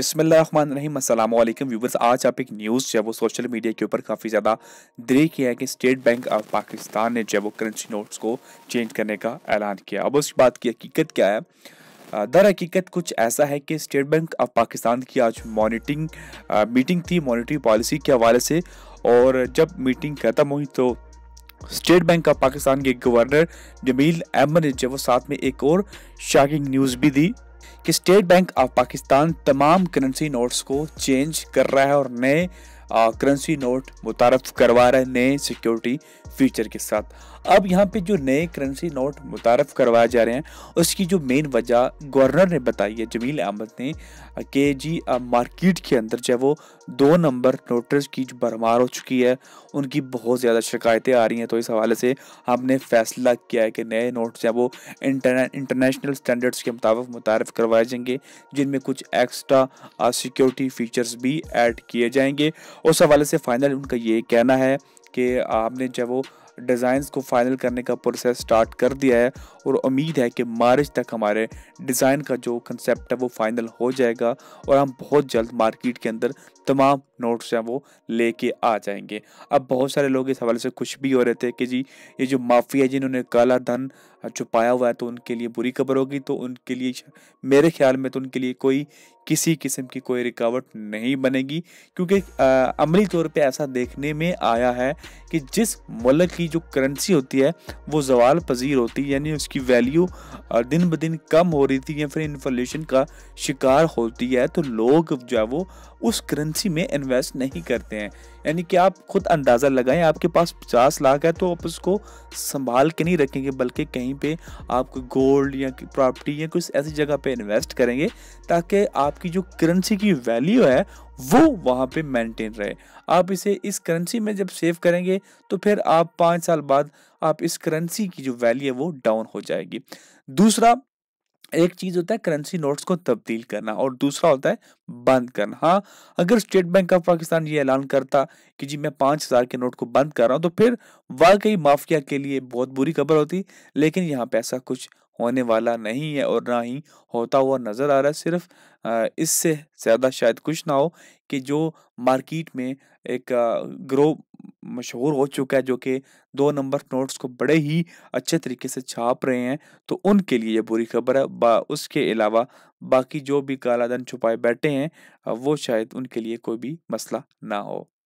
बिस्मिल्लाम Aslam viewers आज आप एक न्यूज़ जो है वो सोशल मीडिया के ऊपर काफ़ी ज़्यादा देखी है कि स्टेट बैंक ऑफ पाकिस्तान ने जो है वो करेंसी नोट्स को चेंज करने का ऐलान किया अब उस बात की हकीकत क्या है दर हकीकत कुछ ऐसा है कि स्टेट बैंक ऑफ पाकिस्तान की आज मॉनिटरिंग मीटिंग थी मॉनिटरी पॉलिसी के हवाले से और जब मीटिंग ख़त्म हुई तो स्टेट बैंक ऑफ पाकिस्तान के गवर्नर जमील अहमद ने जो वो साथ में एक और शॉकिंग न्यूज़ भी दी कि स्टेट बैंक ऑफ पाकिस्तान तमाम करेंसी नोट्स को चेंज कर रहा है और नए करेंसी नोट मुतारफ़ करवा रहे हैं नए सिक्योरिटी फीचर के साथ अब यहाँ पे जो नए करेंसी नोट मुतारफ़ करवाए जा रहे हैं उसकी जो मेन वजह गवर्नर ने बताई है जमील अहमद ने कि जी मार्केट के अंदर जो वो दो नंबर नोटर्स की जो भरमार हो चुकी है उनकी बहुत ज़्यादा शिकायतें आ रही हैं तो इस हवाले से हमने फैसला किया है कि नए नोट जो वो वो इंटरनेशनल स्टैंडर्ड्स के मुताबिक मुतारफ़ करवाए जाएंगे जिनमें कुछ एक्स्ट्रा सिक्योरिटी फीचर्स भी ऐड किए जाएंगे उस हवाले से फाइनल उनका ये कहना है कि आपने जब वो डिज़ाइंस को फाइनल करने का प्रोसेस स्टार्ट कर दिया है और उम्मीद है कि मार्च तक हमारे डिज़ाइन का जो कंसेप्ट है वो फाइनल हो जाएगा और हम बहुत जल्द मार्केट के अंदर तमाम नोट्स हैं वो लेके आ जाएंगे अब बहुत सारे लोग इस हवाले से खुश भी हो रहे थे कि जी ये जो माफिया जिन्होंने काला धन छुपाया हुआ है तो उनके लिए बुरी खबर होगी तो उनके लिए मेरे ख्याल में तो उनके लिए कोई किसी किस्म की कोई रिकावट नहीं बनेगी क्योंकि अमली तौर पे ऐसा देखने में आया है कि जिस मुल्क की जो करेंसी होती है वो जवाल पजीर होती है यानी उसकी वैल्यू दिन ब दिन कम हो रही थी या फिर इन्फ्लेशन का शिकार होती है तो लोग जो है वो उस करेंसी में इन्वेस्ट नहीं करते हैं यानी कि आप खुद अंदाज़ा लगाएं आपके पास पचास लाख है तो आप उसको संभाल के नहीं रखेंगे बल्कि कहीं कहीं पे आप गोल्ड या प्रॉपर्टी या कुछ ऐसी जगह पे इन्वेस्ट करेंगे ताकि आपकी जो करेंसी की वैल्यू है वो वहाँ पे मेंटेन रहे आप इसे इस करेंसी में जब सेव करेंगे तो फिर आप पाँच साल बाद आप इस करेंसी की जो वैल्यू है वो डाउन हो जाएगी दूसरा एक चीज होता है करेंसी नोट्स को तब्दील करना और दूसरा होता है बंद करना हाँ अगर स्टेट बैंक ऑफ पाकिस्तान ये ऐलान करता कि जी मैं पाँच हज़ार के नोट को बंद कर रहा हूँ तो फिर वाकई माफिया के लिए बहुत बुरी खबर होती लेकिन यहाँ पे ऐसा कुछ होने वाला नहीं है और ना ही होता हुआ नज़र आ रहा है सिर्फ इससे ज़्यादा शायद कुछ ना हो कि जो मार्केट में एक ग्रो मशहूर हो चुका है जो कि दो नंबर नोट्स को बड़े ही अच्छे तरीके से छाप रहे हैं तो उनके लिए ये बुरी खबर है उसके अलावा बाकी जो भी कालाधन छुपाए बैठे हैं वो शायद उनके लिए कोई भी मसला ना हो